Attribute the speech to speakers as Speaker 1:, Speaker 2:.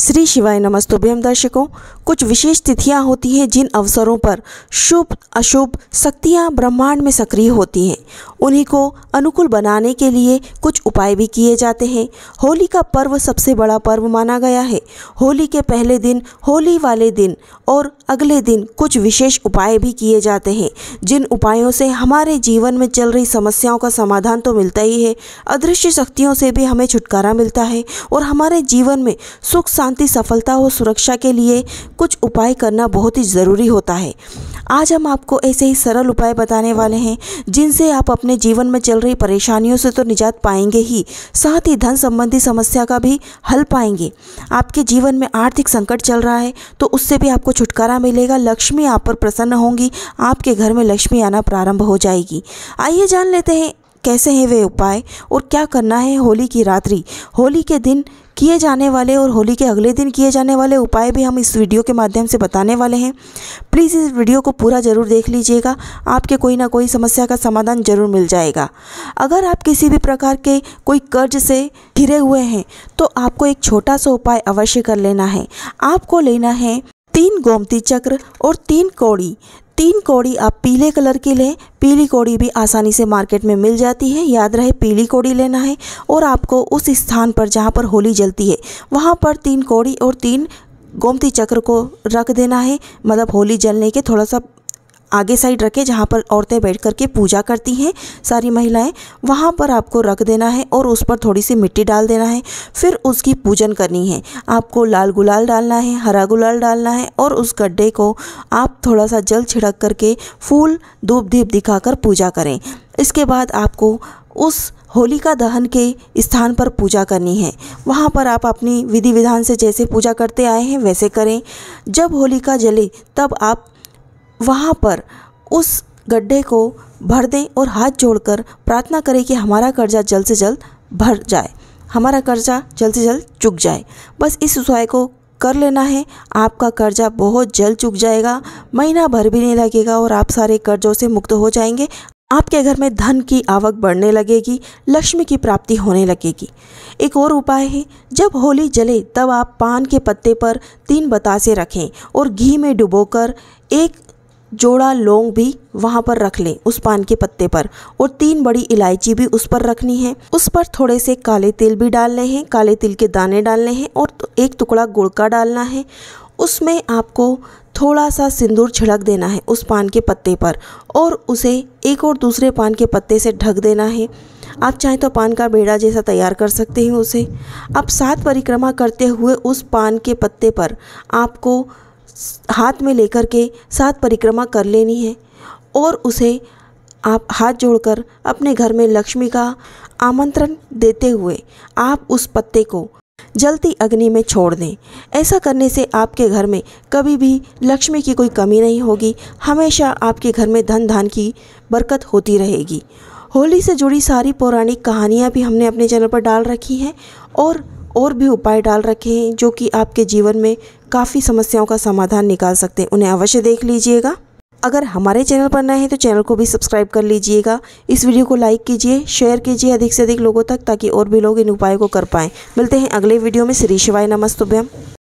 Speaker 1: श्री शिवाय नमस्तुभ्यम दर्शकों कुछ विशेष तिथियां होती हैं जिन अवसरों पर शुभ अशुभ शक्तियां ब्रह्मांड में सक्रिय होती हैं उन्हीं को अनुकूल बनाने के लिए कुछ उपाय भी किए जाते हैं होली का पर्व सबसे बड़ा पर्व माना गया है होली के पहले दिन होली वाले दिन और अगले दिन कुछ विशेष उपाय भी किए जाते हैं जिन उपायों से हमारे जीवन में चल रही समस्याओं का समाधान तो मिलता ही है अदृश्य शक्तियों से भी हमें छुटकारा मिलता है और हमारे जीवन में सुख शांति सफलता और सुरक्षा के लिए कुछ उपाय करना बहुत ही ज़रूरी होता है आज हम आपको ऐसे ही सरल उपाय बताने वाले हैं जिनसे आप अपने जीवन में चल रही परेशानियों से तो निजात पाएंगे ही साथ ही धन संबंधी समस्या का भी हल पाएंगे आपके जीवन में आर्थिक संकट चल रहा है तो उससे भी आपको छुटकारा मिलेगा लक्ष्मी आप पर प्रसन्न होंगी आपके घर में लक्ष्मी आना प्रारंभ हो जाएगी आइए जान लेते हैं कैसे हैं वे उपाय और क्या करना है होली की रात्रि होली के दिन किए जाने वाले और होली के अगले दिन किए जाने वाले उपाय भी हम इस वीडियो के माध्यम से बताने वाले हैं प्लीज़ इस वीडियो को पूरा ज़रूर देख लीजिएगा आपके कोई ना कोई समस्या का समाधान ज़रूर मिल जाएगा अगर आप किसी भी प्रकार के कोई कर्ज से घिरे हुए हैं तो आपको एक छोटा सा उपाय अवश्य कर लेना है आपको लेना है तीन गोमती चक्र और तीन कौड़ी तीन कौड़ी आप पीले कलर की लें पीली कौड़ी भी आसानी से मार्केट में मिल जाती है याद रहे पीली कौड़ी लेना है और आपको उस स्थान पर जहाँ पर होली जलती है वहाँ पर तीन कौड़ी और तीन गोमती चक्र को रख देना है मतलब होली जलने के थोड़ा सा आगे साइड रखें जहाँ पर औरतें बैठ करके पूजा करती हैं सारी महिलाएं वहाँ पर आपको रख देना है और उस पर थोड़ी सी मिट्टी डाल देना है फिर उसकी पूजन करनी है आपको लाल गुलाल डालना है हरा गुलाल डालना है और उस गड्ढे को आप थोड़ा सा जल छिड़क करके फूल धूप दीप दिखाकर पूजा करें इसके बाद आपको उस होलिका दहन के स्थान पर पूजा करनी है वहाँ पर आप अपनी विधि विधान से जैसे पूजा करते आए हैं वैसे करें जब होलिका जले तब आप वहाँ पर उस गड्ढे को भर दें और हाथ जोड़कर प्रार्थना करें कि हमारा कर्जा जल्द से जल्द भर जाए हमारा कर्जा जल्द से जल्द चुक जाए बस इस उपाय को कर लेना है आपका कर्जा बहुत जल्द चुक जाएगा महीना भर भी नहीं लगेगा और आप सारे कर्जों से मुक्त हो जाएंगे आपके घर में धन की आवक बढ़ने लगेगी लक्ष्मी की प्राप्ति होने लगेगी एक और उपाय है जब होली जले तब आप पान के पत्ते पर तीन बतासे रखें और घी में डुबोकर एक जोड़ा लौंग भी वहाँ पर रख लें उस पान के पत्ते पर और तीन बड़ी इलायची भी उस पर रखनी है उस पर थोड़े से काले तिल भी डालने हैं काले तिल के दाने डालने हैं और तो एक टुकड़ा गुड़ का डालना है उसमें आपको थोड़ा सा सिंदूर छिड़क देना है उस पान के पत्ते पर और उसे एक और दूसरे पान के पत्ते से ढक देना है आप चाहें तो पान का बेड़ा जैसा तैयार कर सकते हैं उसे अब सात परिक्रमा करते हुए उस पान के पत्ते पर आपको हाथ में लेकर के सात परिक्रमा कर लेनी है और उसे आप हाथ जोड़कर अपने घर में लक्ष्मी का आमंत्रण देते हुए आप उस पत्ते को जलती अग्नि में छोड़ दें ऐसा करने से आपके घर में कभी भी लक्ष्मी की कोई कमी नहीं होगी हमेशा आपके घर में धन धान की बरकत होती रहेगी होली से जुड़ी सारी पौराणिक कहानियाँ भी हमने अपने चैनल पर डाल रखी हैं और और भी उपाय डाल रखे हैं जो कि आपके जीवन में काफ़ी समस्याओं का समाधान निकाल सकते हैं उन्हें अवश्य देख लीजिएगा अगर हमारे चैनल पर नए हैं तो चैनल को भी सब्सक्राइब कर लीजिएगा इस वीडियो को लाइक कीजिए शेयर कीजिए अधिक से अधिक लोगों तक ताकि और भी लोग इन उपायों को कर पाएँ मिलते हैं अगले वीडियो में श्री शिवाय नमस्तुभ्यम